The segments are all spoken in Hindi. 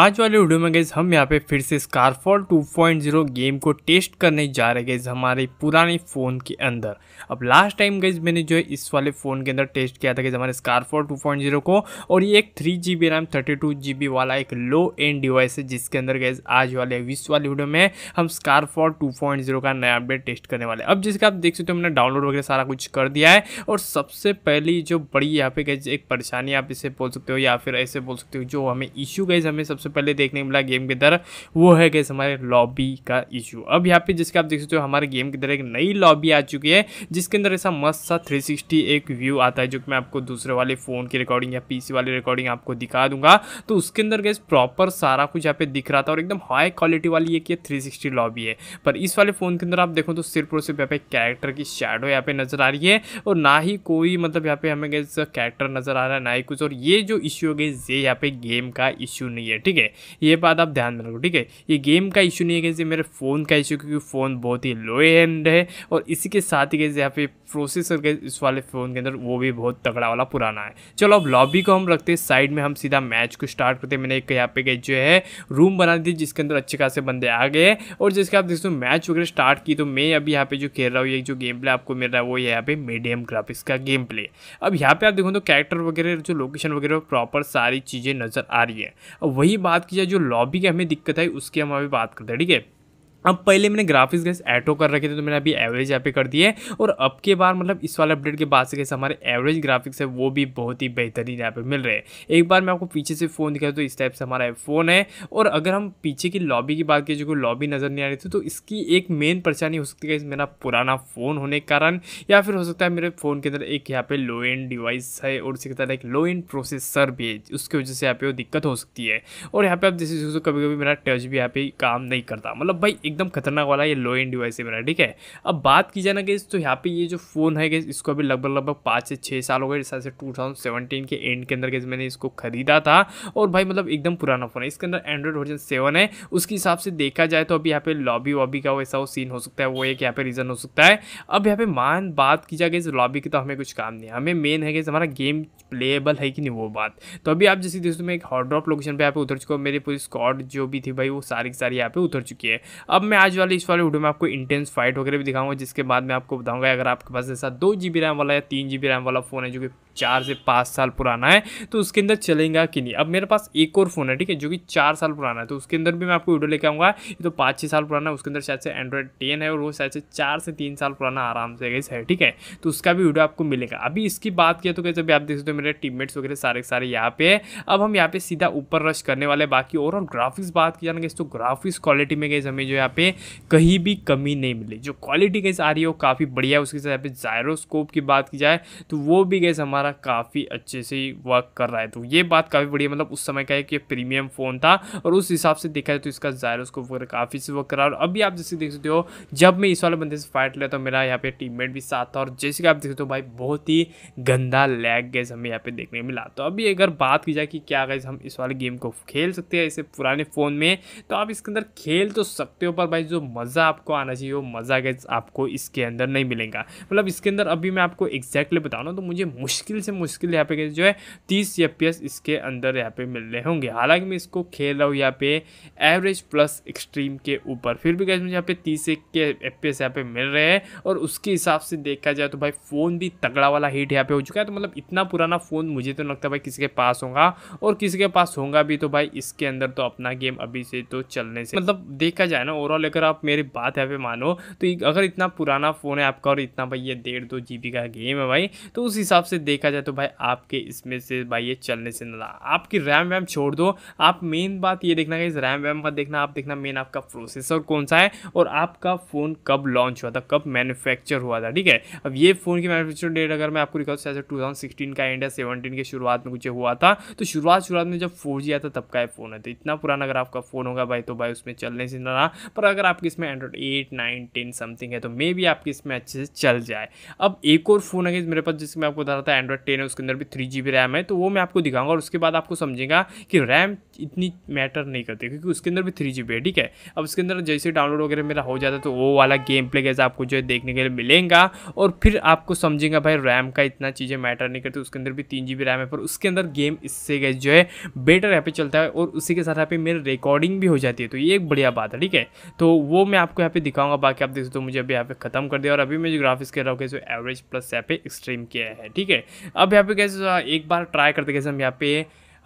आज वाले वीडियो में गई हम यहाँ पे फिर से स्कारफॉल 2.0 गेम को टेस्ट करने जा रहे गई हमारे पुराने फ़ोन के अंदर अब लास्ट टाइम गई मैंने जो है इस वाले फ़ोन के अंदर टेस्ट किया था कि हमारे स्कारफॉल 2.0 को और ये एक three G B RAM thirty two G B वाला एक लो एंड डिवाइस है जिसके अंदर गए आज वाले इस वाले वीडियो में हम स्कारफॉल टू oh का नया अपडेट टेस्ट करने वाले अब जिसका आप देख सकते हो हमने डाउनलोड वगैरह सारा कुछ कर दिया है और सबसे पहली जो बड़ी यहाँ पे गई एक परेशानी आप इसे बोल सकते हो या फिर ऐसे बोल सकते हो जो हमें इश्यू गए हमें सबसे सबसे पहले देखने को मिला गेम के अंदर वो है कैसे हमारे लॉबी का इशू अब यहाँ पे जिसके आप देख सकते हो हमारे गेम के अंदर एक नई लॉबी आ चुकी है जिसके अंदर ऐसा मस्त सा 360 एक व्यू आता है जो कि मैं आपको दूसरे वाले फ़ोन की रिकॉर्डिंग या पीसी वाली रिकॉर्डिंग आपको दिखा दूंगा तो उसके अंदर गैस प्रॉपर सारा कुछ यहाँ पे दिख रहा था और एकदम हाई क्वालिटी वाली एक थ्री सिक्सटी लॉबी है पर इस वाले फ़ोन के अंदर आप देखो तो सिर्फ और सिर्फ यहाँ पे कैरेक्टर की शेडो यहाँ पे नज़र आ रही है और ना ही कोई मतलब यहाँ पे हमें गैस कैरेक्टर नज़र आ रहा है ना ही कुछ और ये जो इश्यू है गई ये यहाँ पे गेम का इश्यू नहीं है ठीक ठीक है ये बात आप ध्यान में रखो ठीक है ये गेम का इशू नहीं है कैसे मेरे फ़ोन का इशू क्योंकि फ़ोन बहुत ही लो एंड है और इसी के साथ ही कैसे यहाँ पे प्रोसेसर के इस वाले फ़ोन के अंदर वो भी बहुत तगड़ा वाला पुराना है चलो अब लॉबी को हम रखते हैं साइड में हम सीधा मैच को स्टार्ट करते हैं मैंने एक यहाँ पे जो है रूम बना दी जिसके अंदर अच्छे खासे बंदे आ गए और जिसके आप देखते हो मैच वगैरह स्टार्ट की तो मैं अभी यहाँ पे जो खेल रहा हूँ ये जो गेम प्ले आपको मिल रहा है वो यहाँ पे मीडियम ग्राफिक्स का गेम प्ले अब यहाँ पे आप देखो तो कैरेक्टर वगैरह जो लोकेशन वगैरह प्रॉपर सारी चीज़ें नज़र आ रही है वही बात की जाए जो लॉबी की हमें दिक्कत आई उसकी हम अभी बात करते हैं ठीक है अब पहले मैंने ग्राफिक्स गैस ऐटो कर रखे थे तो मैंने अभी एवरेज यहाँ पे कर दिए और अब के बार मतलब इस वाले अपडेट के बाद से कैसे हमारे एवरेज ग्राफिक्स है वो भी बहुत ही बेहतरीन यहाँ पे मिल रहे हैं एक बार मैं आपको पीछे से फ़ोन दिखाया तो इस टाइप से हमारा फ़ोन है और अगर हम पीछे की लॉबी की बात कीजिए जो लॉबी नज़र नहीं आ रही थी तो इसकी एक मेन परेशानी हो सकती है मेरा पुराना फ़ोन होने के कारण या फिर हो सकता है मेरे फ़ोन के अंदर एक यहाँ पे लो एंड डिवाइस है और उसी के तरह एक लो एंड प्रोसेसर भी है उसकी वजह से यहाँ पे वो दिक्कत हो सकती है और यहाँ पे आप जैसे तो कभी कभी मेरा टच भी यहाँ पे काम नहीं करता मतलब भाई एकदम खतरनाक वाला ये लो एंड डिवाइस है मेरा ठीक है अब बात की जाए ना गई तो यहाँ पे ये जो फ़ोन है गई इसको अभी लगभग लगभग पाँच से छः साल हो गए जैसे टू थाउजेंड के एंड के अंदर गई मैंने इसको खरीदा था और भाई मतलब एकदम पुराना फ़ोन है इसके अंदर एंड्रॉयड वर्जन सेवन है उसके हिसाब से देखा जाए तो अभी यहाँ पे लॉबी वॉबी का वैसा वो सीन हो सकता है वो एक यहाँ पे रीज़न हो सकता है अब यहाँ पे मान बात की जाए गई लॉबी की तो हमें कुछ काम नहीं है हमें मेन है कि हमारा गेम प्लेएबल है कि नहीं वो बात तो अभी आप जैसे देखते में एक हॉट ड्रॉप लोकेशन पर यहाँ पे उतर चुका हूँ मेरी पूरी स्कॉड जो भी थी भाई वो सारी सारी यहाँ पे उतर चुकी है अब अब मैं आज वाले इस वाले वीडियो में आपको इंटेंस फाइट वगैरह भी दिखाऊंगा जिसके बाद मैं आपको बताऊंगा अगर आपके पास ऐसा दो जी रैम वाला या तीन जी रैम वाला फ़ोन है जो कि चार से पाँच साल पुराना है तो उसके अंदर चलेगा कि नहीं अब मेरे पास एक और फ़ोन है ठीक है जो कि चार साल पुराना है तो उसके अंदर भी मैं आपको वीडियो लेके आऊँगा ये तो पाँच छः साल पुराना है उसके अंदर शायद से एंड्रॉयड टेन है और वो शायद से चार से तीन साल पुराना आराम से गई है ठीक है तो उसका भी वीडियो आपको मिलेगा अभी इसकी बात किया तो कैसे अभी आप देख सकते हो मेरे टीममेट्स वगैरह सारे सारे यहाँ पे है अब हम यहाँ पे सीधा ऊपर रश करने वाले बाकी और ग्राफिक्स बात की जाना तो ग्राफिक्स क्वालिटी में गई हमें जो यहाँ पे कहीं भी कमी नहीं मिली जो क्वालिटी कैसे आ रही है वो काफ़ी बढ़िया है उसके साथ यहाँ पे जायरोस्कोप की बात की जाए तो वो भी गैस हमारे हमारा काफ़ी अच्छे से वर्क कर रहा है तो ये बात काफ़ी बढ़िया मतलब उस समय का है कि प्रीमियम फ़ोन था और उस हिसाब से देखा जाए तो इसका जायरोस्कोप वगैरह काफ़ी से वर्क कर रहा है और अभी आप जैसे देख सकते हो जब मैं इस वाले बंदे से फाइट लिया तो मेरा यहाँ पे टीममेट भी साथ था और जैसे कि आप देख सकते हो भाई बहुत ही गंदा लैग गैस हमें यहाँ पे देखने को मिला तो अभी अगर बात की जाए कि क्या गैस हम इस वाले गेम को खेल सकते हैं इसे पुराने फ़ोन में तो आप इसके अंदर खेल तो सकते हो पर भाई जो मज़ा आपको आना चाहिए वो मज़ा गैस आपको इसके अंदर नहीं मिलेगा मतलब इसके अंदर अभी मैं आपको एग्जैक्टली बताऊँ ना तो मुझे मुश्किल मुश्किल से मुश्किल यहाँ पे जो है तीस एफ इसके अंदर यहाँ पे मिलने होंगे हालांकि मैं इसको खेल रहा हूँ यहाँ पे एवरेज प्लस एक्सट्रीम के ऊपर फिर भी कैसे मुझे यहाँ पे तीस एक के एफ पी यहाँ पे मिल रहे हैं और उसके हिसाब से देखा जाए तो भाई फ़ोन भी तगड़ा वाला हीट यहाँ पे हो चुका है तो मतलब इतना पुराना फ़ोन मुझे तो लगता है भाई किसी के पास होगा और किसी के पास होगा भी तो भाई इसके अंदर तो अपना गेम अभी से तो चलने से मतलब देखा जाए ना ओवरऑल अगर आप मेरी बात यहाँ पे मानो तो अगर इतना पुराना फ़ोन है आपका और इतना भाई ये डेढ़ दो जी का गेम है भाई तो उस हिसाब से देख देखा जाए तो भाई आपके इसमें से भाई ये चलने से ना आपकी रैम वैम छोड़ दो आप मेन बात ये देखना इस रैम वैम का देखना आप देखना मेन आपका प्रोसेसर कौन सा है और आपका फ़ोन कब लॉन्च हुआ था कब मैन्युफैक्चर हुआ था ठीक है अब ये फ़ोन की मैनुफेक्चर डेट अगर मैं आपको रिकॉर्ड से टू थाउजेंड सिक्सटीन का एंड या सेवनटीन के शुरुआत में कुछ हुआ था तो शुरुआत शुरुआत में जब फोर आया था तब का फ़ोन है तो इतना पुराना अगर आपका फ़ोन होगा भाई तो भाई उसमें चलने से ना पर अगर आपके इसमें Android eight nine ten something है तो मे भी आपके इसमें अच्छे से चल जाए अब एक और फ़ोन है मेरे पास जिसमें आपको बता रहा था हंड्रेड टेन है उसके अंदर भी थ्री जी बी रैम है तो वो मैं आपको दिखाऊंगा और उसके बाद आपको समझेगा कि रैम इतनी मैटर नहीं करती क्योंकि उसके अंदर भी थ्री जी बी है ठीक है अब उसके अंदर जैसे डाउनलोड वगैरह मेरा हो जाता है तो वो वाला गेम प्ले कैसे आपको जो है देखने के लिए मिलेगा और फिर आपको समझेगा भाई रैम का इतना चीज़ें मैटर नहीं करती उसके अंदर भी तीन जी रैम है पर उसके अंदर गेम इससे जो है बेटर यहाँ पे चलता है और उसी के साथ यहाँ पे मेरी रिकॉर्डिंग भी हो जाती है तो ये एक बढ़िया बात है ठीक है तो वो मैं आपको यहाँ पे दिखाऊंगा बाकी आप देख सकते हो मुझे अभी यहाँ पे खत्म कर दिया और अभी मैं जो ग्राफिक्स कह रहा हूँ कैसे एवरेज प्लस यहाँ पे एक्सट्रीम किया है ठीक है अब यहाँ पे कैसे एक बार ट्राई करते कैसे हम यहाँ पे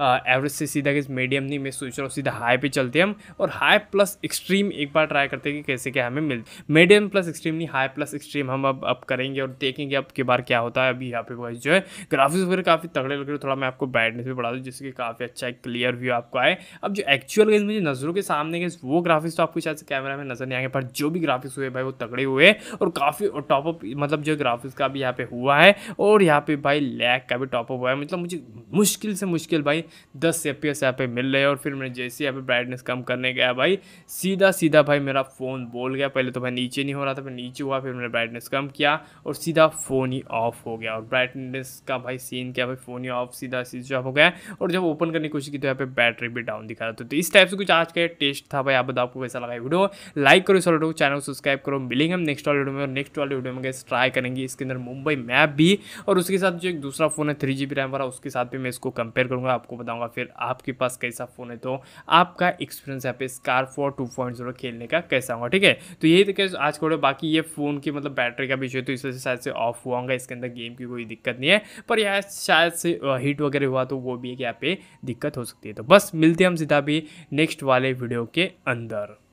एवरेज से सीधा कि मीडियम नहीं मैं सोच रहा हूँ सीधा हाई पे चलते हैं हम और हाई प्लस एक्सट्रीम एक बार ट्राई करते हैं कि कैसे क्या हमें मिल मीडियम प्लस एक्सट्रीम नहीं हाई प्लस एक्सट्रीम हम अब अब करेंगे और देखेंगे अब के बार क्या होता है अभी यहाँ पे वॉइस जो है ग्राफिक्स वगैरह काफ़ी तगड़े लग रहे हो थोड़ा मैं आपको ब्राइटनेस भी बढ़ा दूँ जिससे कि काफ़ी अच्छा एक क्लियर व्यू आपको आए अब जो एक्चुअल गेज मुझे नज़रों के सामने गए वो ग्राफिक्स तो आपको शायद कैमरा में नज़र नहीं आएंगे पर जो भी ग्राफिक्स हुए भाई वो तगड़े हुए और काफ़ी टॉपअप मतलब जो ग्राफिक्स का भी यहाँ पे हुआ है और यहाँ पे भाई लैक का भी टॉपअप हुआ है मतलब मुझे मुश्किल से मुश्किल भाई दस एफ पी यहाँ पे मिल रहे हैं और फिर मैंने जैसे यहाँ पे ब्राइटनेस कम करने गया भाई सीधा सीधा भाई मेरा फ़ोन बोल गया पहले तो भाई नीचे नहीं हो रहा था फिर नीचे हुआ फिर मैंने ब्राइटनेस कम किया और सीधा फ़ोन ही ऑफ हो गया और ब्राइटनेस का भाई सीन क्या भाई फ़ोन ही ऑफ सीधा स्विच ऑफ हो गया और जब ओपन करने की कोशिश की तो यहाँ पे बैटरी भी डाउन दिखा रहा था तो इस टाइप से कुछ आज का टेस्ट था भाई आप बताओ आपको कैसा लगा वीडियो लाइक करो इस वीडियो को चैनल को सब्सक्राइब करो मिलेंगे हम नेक्स्ट वाले वीडियो में और नेक्स्ट वाले वीडियो में गए ट्राई करेंगे इसके अंदर मुंबई मैप भी और उसके साथ जो एक दूसरा फ़ोन है थ्री जी रैम वाला उसके साथ भी मैं इसको कंपेयर करूँगा आपको बताऊंगा फिर आपके पास कैसा फ़ोन है तो आपका एक्सपीरियंस यहाँ पे Scarfall two point zero खेलने का कैसा होगा ठीक है तो यही तक तो आज को बाकी ये फ़ोन की मतलब बैटरी का विषय तो इस से शायद से ऑफ हुआ होगा इसके अंदर गेम की कोई दिक्कत नहीं है पर यह शायद से हीट वगैरह हुआ तो वो भी एक यहाँ पे दिक्कत हो सकती है तो बस मिलते हैं हम सीधा भी नेक्स्ट वाले वीडियो के अंदर